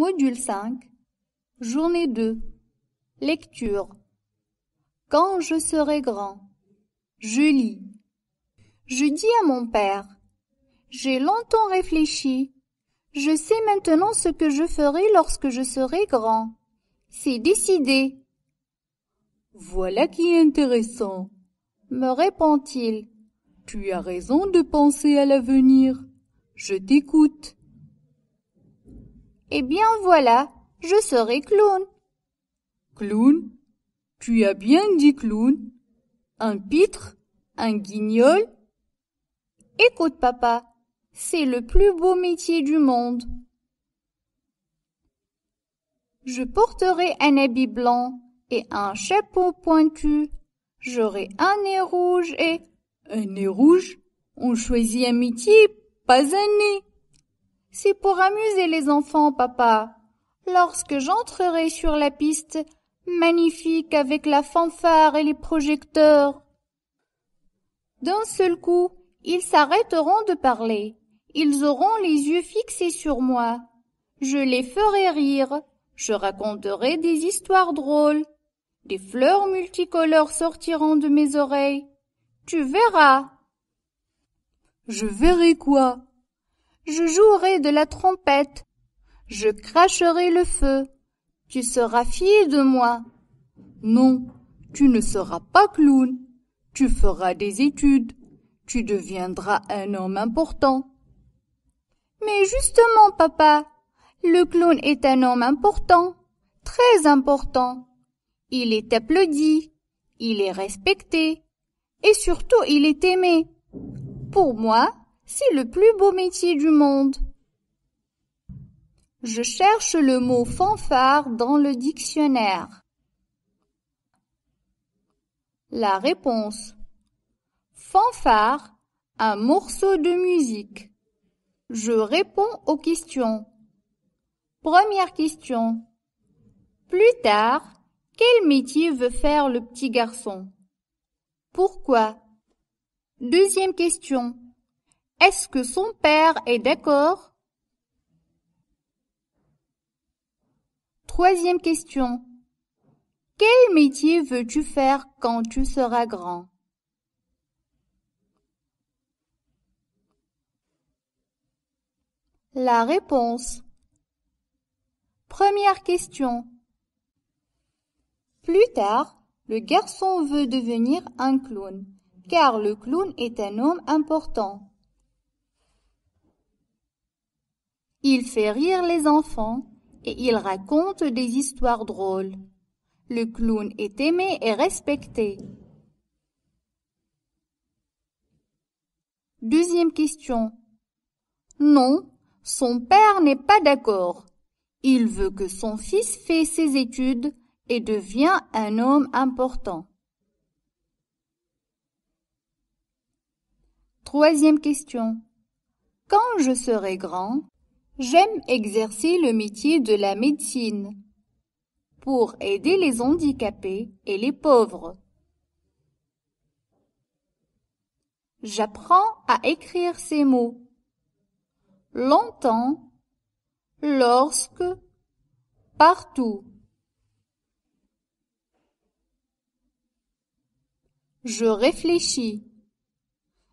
Module 5, journée 2. Lecture. Quand je serai grand. Je lis. Je dis à mon père. J'ai longtemps réfléchi. Je sais maintenant ce que je ferai lorsque je serai grand. C'est décidé. Voilà qui est intéressant, me répond-il. Tu as raison de penser à l'avenir. Je t'écoute. Eh bien voilà, je serai clown. Clown Tu as bien dit clown Un pitre Un guignol Écoute papa, c'est le plus beau métier du monde. Je porterai un habit blanc et un chapeau pointu. J'aurai un nez rouge et... Un nez rouge On choisit un métier, pas un nez. C'est pour amuser les enfants, papa. Lorsque j'entrerai sur la piste, magnifique avec la fanfare et les projecteurs. D'un seul coup, ils s'arrêteront de parler. Ils auront les yeux fixés sur moi. Je les ferai rire. Je raconterai des histoires drôles. Des fleurs multicolores sortiront de mes oreilles. Tu verras. Je verrai quoi? Je jouerai de la trompette, je cracherai le feu, tu seras fier de moi. Non, tu ne seras pas clown, tu feras des études, tu deviendras un homme important. Mais justement, papa, le clown est un homme important, très important. Il est applaudi, il est respecté, et surtout il est aimé. Pour moi, c'est le plus beau métier du monde. Je cherche le mot fanfare dans le dictionnaire. La réponse. Fanfare, un morceau de musique. Je réponds aux questions. Première question. Plus tard, quel métier veut faire le petit garçon Pourquoi Deuxième question. Est-ce que son père est d'accord Troisième question. Quel métier veux-tu faire quand tu seras grand La réponse. Première question. Plus tard, le garçon veut devenir un clown, car le clown est un homme important. Il fait rire les enfants et il raconte des histoires drôles. Le clown est aimé et respecté. Deuxième question. Non, son père n'est pas d'accord. Il veut que son fils fait ses études et devient un homme important. Troisième question. Quand je serai grand, J'aime exercer le métier de la médecine pour aider les handicapés et les pauvres. J'apprends à écrire ces mots. Longtemps, lorsque, partout. Je réfléchis.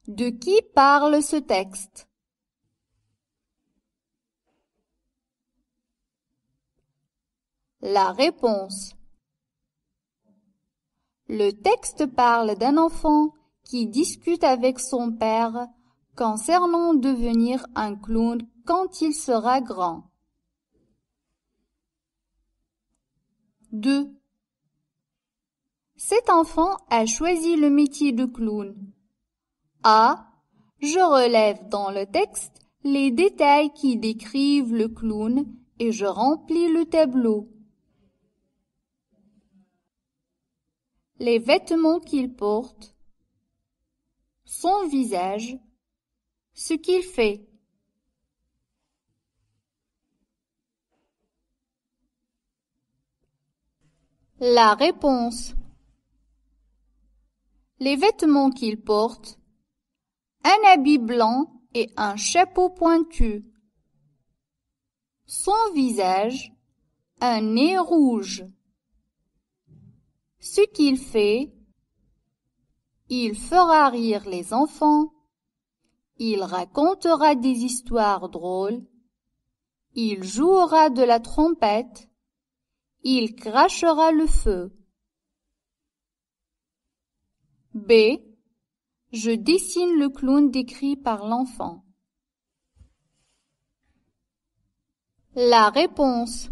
De qui parle ce texte La réponse. Le texte parle d'un enfant qui discute avec son père concernant devenir un clown quand il sera grand. 2. Cet enfant a choisi le métier de clown. A. Je relève dans le texte les détails qui décrivent le clown et je remplis le tableau. les vêtements qu'il porte, son visage, ce qu'il fait. La réponse. Les vêtements qu'il porte, un habit blanc et un chapeau pointu. Son visage, un nez rouge. Ce qu'il fait, il fera rire les enfants, il racontera des histoires drôles, il jouera de la trompette, il crachera le feu. B. Je dessine le clown décrit par l'enfant. La réponse